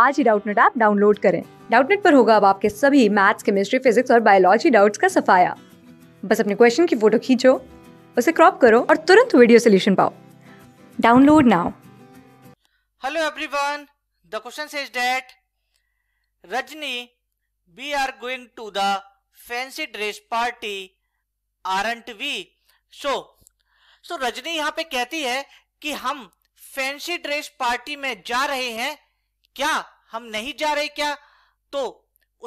आज ही Doubtnut app download करें डाउटनेट पर होगा अब आपके सभी मैथ्स केमिस्ट्री फिजिक्स और बायोलॉजी डाउट्स का सफाया बस अपने क्वेश्चन की फोटो खींचो उसे क्रॉप करो और तुरंत वीडियो सोल्यूशन पाओ download now hello everyone the question is that Rajni we are going to the fancy dress party aren't we so so Rajni यहाँ पे कहती है कि हम फैंसी ड्रेस पार्टी में जा रहे हैं क्या हम नहीं जा रहे क्या तो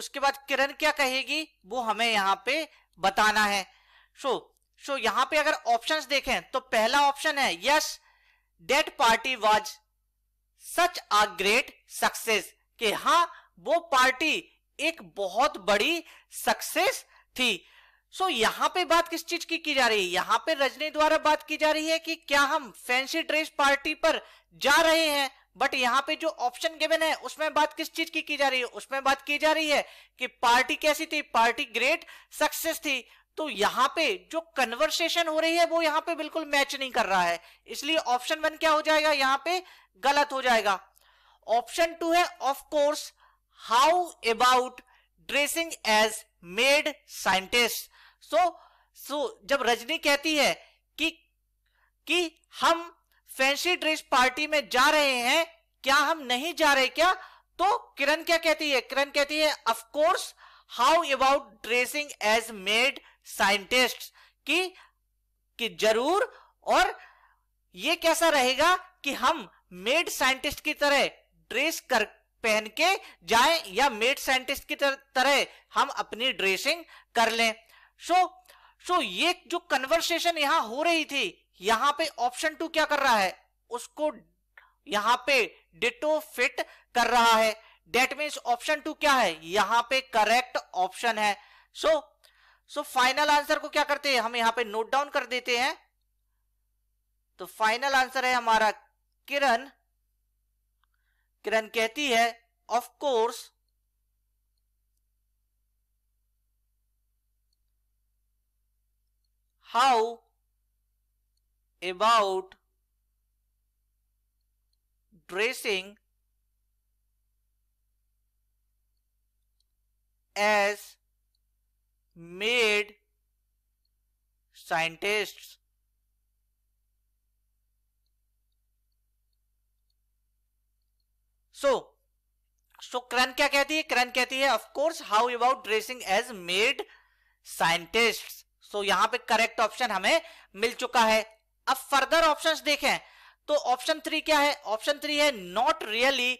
उसके बाद किरण क्या कहेगी वो हमें यहाँ पे बताना है सो so, सो so यहाँ पे अगर ऑप्शंस देखें तो पहला ऑप्शन है yes that party was such a great success कि हाँ वो पार्टी एक बहुत बड़ी सक्सेस थी सो so, यहाँ पे बात किस चीज की की जा रही है यहाँ पे रजनी द्वारा बात की जा रही है कि क्या हम फैंसी ड्रेस पार्टी पर जा रहे हैं बट यहाँ पे जो ऑप्शन गिवन है उसमें बात किस चीज की की जा रही है उसमें बात की जा रही है कि पार्टी कैसी थी पार्टी ग्रेट सक्सेस थी तो यहाँ पे जो कन्वर्सेशन हो रही है वो यहाँ पे बिल्कुल मैच नहीं कर रहा है इसलिए ऑप्शन वन क्या हो जाएगा यहाँ पे गलत हो जाएगा ऑप्शन टू है of course how about dressing as made scientist so so जब रजनी कहती है कि कि हम फैंसी ड्रेस पार्टी में जा रहे हैं क्या हम नहीं जा रहे क्या तो किरण क्या कहती है किरण कहती है course how about dressing as made scientist कि कि जरूर और ये कैसा रहेगा कि हम मेड साइंटिस्ट की तरह ड्रेस कर पहन के जाएं या मेड साइंटिस्ट की तर, तरह हम अपनी ड्रेसिंग कर लें सो so, सो so ये जो कन्वर्सेशन यहां हो रही थी यहां पे ऑप्शन टू क्या कर रहा है उसको यहां पे डिटो फिट कर रहा है डेट मीन ऑप्शन टू क्या है यहां पे करेक्ट ऑप्शन है सो सो फाइनल आंसर को क्या करते हैं हम यहां पे नोट डाउन कर देते हैं तो फाइनल आंसर है हमारा किरण किरण कहती है of course how about dressing as made scientists so so Kiran क्या कहती है क्रन कहती है of course how about dressing as made scientist so यहां पे करेक्ट ऑप्शन हमें मिल चुका है अब फर्दर ऑप्शंस देखें तो ऑप्शन थ्री क्या है ऑप्शन थ्री है not really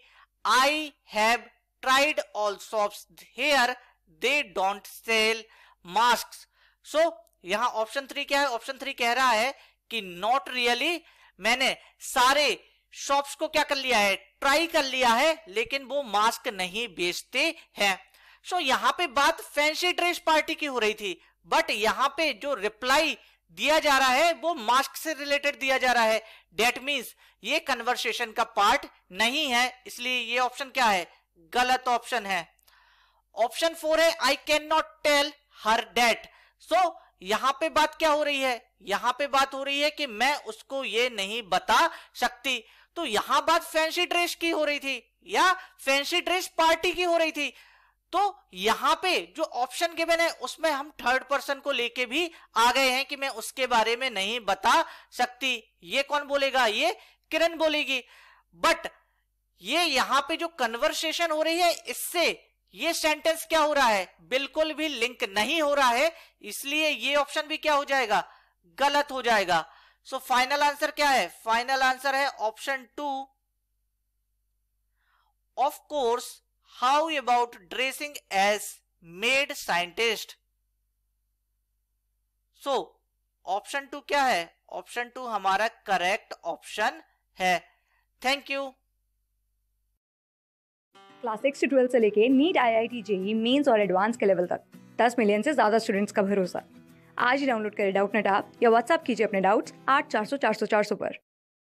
I have tried all shops here they don't sell mask so यहां ऑप्शन थ्री क्या है ऑप्शन थ्री कह रहा है कि नॉट रियली मैंने सारे शॉप्स को क्या कर लिया है ट्राई कर लिया है लेकिन वो मास्क नहीं बेचते हैं सो so, यहां पे बात फैंसी ड्रेस पार्टी की हो रही थी बट यहां पे जो रिप्लाई दिया जा रहा है वो मास्क से रिलेटेड दिया जा रहा है डेट मीन्स ये कन्वर्सेशन का पार्ट नहीं है इसलिए ये ऑप्शन क्या है गलत ऑप्शन है ऑप्शन फोर है I can not tell her that so यहां पे बात क्या हो रही है यहां पे बात हो रही है कि मैं उसको ये नहीं बता सकती तो यहां बात फैंसी ड्रेस की हो रही थी या फैंसी ड्रेस पार्टी की हो रही थी तो यहां पे जो ऑप्शन गिवन है उसमें हम थर्ड पर्सन को लेके भी आ गए हैं कि मैं उसके बारे में नहीं बता सकती ये कौन बोलेगा ये किरण बोलेगी बट ये यहां पे जो कन्वर्सेशन हो रही है इससे ये सेंटेंस क्या हो रहा है बिल्कुल भी लिंक नहीं हो रहा है इसलिए ये ऑप्शन भी क्या हो जाएगा गलत हो जाएगा सो फाइनल आंसर क्या है फाइनल आंसर है option two of course how about dressing as mad scientist so option two क्या है ऑप्शन टू हमारा करेक्ट ऑप्शन है thank you class six to twelfth से लेके NEET I I T JEE mains और advance के level तक दस मिलियन से ज्यादा स्टूडेंट्स का भरोसा आज ही डाउनलोड करें डाउट नेट आप या व्हाट्सअप कीजिए अपने डाउट्स आठ चार सौ चार सौ चार सौ पर